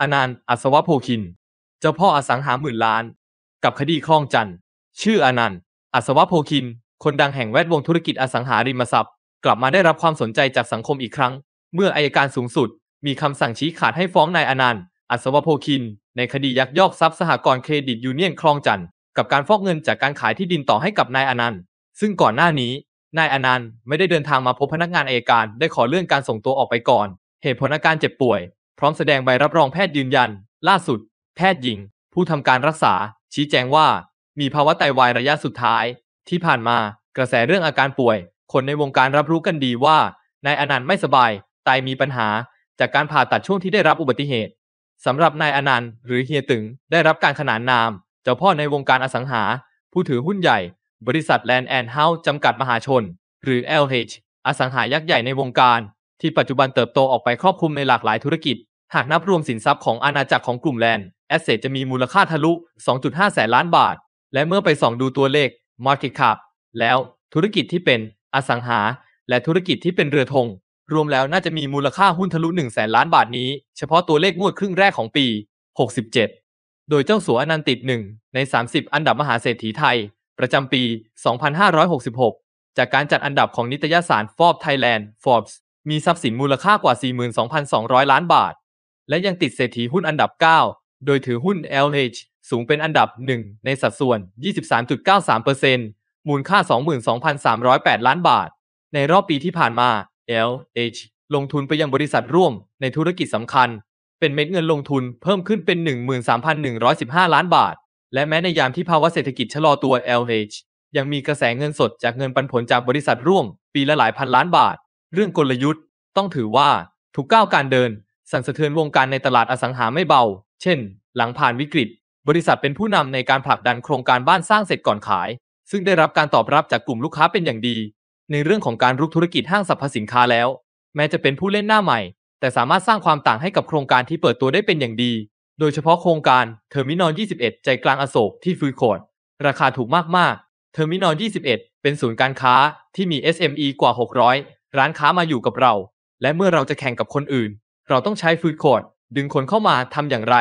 อนันต์ อัศวโพคิน เจ้าพ่ออสังหาหมื่นล้านกับคดีคลองจันทร์ชื่ออนันต์ อัศวโพคิน คนดังแห่งแวดวงธุรกิจอสังหาริมทรัพย์ กลับมาได้รับความสนใจจากสังคมอีกครั้ง เมื่ออายการสูงสุดมีคำสั่งชี้ขาดให้ฟ้องนายอนันต์ อัศวโพคิน ในคดียักยอกทรัพย์สหกรณ์เครดิตยูเนียนคลองจันทร์กับการฟอกเงินจากการขายที่ดินต่อให้กับนายอนันต์ ซึ่งก่อนหน้านี้นายอนันต์ไม่ได้เดินทางมาพบพนักงานอายการได้ขอเลื่อนการส่งตัวออกไปก่อน เหตุผลอาการเจ็บป่วยพร้อมแสดงใบรับรองแพทย์ยืนยัน ล่าสุด แพทย์หญิง ผู้ทำการรักษา ชี้แจงว่า มีภาวะไตาวายระยะสุดท้าย ที่ผ่านมากระแสเรื่องอาการป่วย คนในวงการรับรู้กันดีว่านายอนันต์ไม่สบายไตมีปัญหา จากการผ่าตัดช่วงที่ได้รับอุบัติเหตุสำหรับนายอนันต์ หรือเฮียตึงได้รับการขนานนาม เจ้าพ่อในวงการอสังหา ผู้ถือหุ้นใหญ่ บริษัทแลนด์แอนด์เฮาส์จำกัดมหาชน หรือ LH อสังหายักษ์ใหญ่ในวงการ ที่ปัจจุบันเติบโตออกไปครอบคลุมในหลากหลายธุรกิจหากนับรวมสินทรัพย์ของอาณาจักรของกลุ่มแลนด์ แอสเซทจะมีมูลค่าทะลุ 2.5 แสนล้านบาท และเมื่อไปส่องดูตัวเลข Market Cap แล้วธุรกิจที่เป็นอสังหาและธุรกิจที่เป็นเรือธง รวมแล้วน่าจะมีมูลค่าหุ้นทะลุ 1 แสนล้านบาทนี้ เฉพาะตัวเลขงวดครึ่งแรกของปี 67 โดยเจ้าสัวอนันติดหนึ่งใน30 อันดับมหาเศรษฐีไทย ประจำปี 2566 จากการจัดอันดับของนิตยสาร Forbes Thailand Forbes มีทรัพย์สินมูลค่ากว่า 42,200 ล้านบาทและยังติดเศรษฐีหุ้นอันดับ 9 โดยถือหุ้น LH สูงเป็นอันดับ 1 ในสัดส่วน 23.93%มูลค่า 22,308 ล้านบาท ในรอบปีที่ผ่านมา LH ลงทุนไปยังบริษัทร่วม ในธุรกิจสำคัญ เป็นเม็ดเงินลงทุนเพิ่มขึ้นเป็น 13,115 ล้านบาท และแม้ในยามที่ภาวะเศรษฐกิจชะลอตัว LH ยังมีกระแสเงินสดจากเงินปันผลจากบริษัทร่วม ปีละหลายพันล้านบาท เรื่องกลยุทธ์ต้องถือว่าทุกก้าวการเดินสั่นสะเทือนวงการในตลาดอสังหาไม่เบา เช่น หลังผ่านวิกฤต บริษัทเป็นผู้นำในการผลักดันโครงการบ้านสร้างเสร็จก่อนขาย ซึ่งได้รับการตอบรับจากกลุ่มลูกค้าเป็นอย่างดี ในเรื่องของการรุกธุรกิจห้างสรรพสินค้าแล้ว แม้จะเป็นผู้เล่นหน้าใหม่ แต่สามารถสร้างความต่างให้กับโครงการที่เปิดตัวได้เป็นอย่างดี โดยเฉพาะโครงการเทอร์มินอล21ใจกลางอโศกที่ฟูีคอร์ดราคาถูกมาก ๆ เทอร์มินอล21 เป็นศูนย์การค้าที่มี SME กว่า 600 ร้านค้ามาอยู่กับเรา และเมื่อเราจะแข่งกับคนอื่นเราต้องใช้ฟู้ดคอร์ดดึงคนเข้ามาทำอย่างไร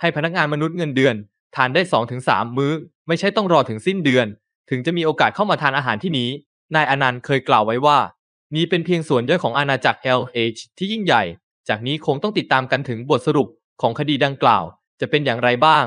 ให้พนักงานมนุษย์เงินเดือน ทานได้2สมื้อ ไม่ใช่ต้องรอถึงสิ้นเดือน ถึงจะมีโอกาสเข้ามาทานอาหารที่นี้ นายอนันต์เคยกล่าวไว้ว่า นี้เป็นเพียงส่วนย่อยของอาณาจักร l ชที่ยิ่งใหญ่ จากนี้คงต้องติดตามกันถึงบทสรุปของคดีดังกล่าว จะเป็นอย่างไรบ้าง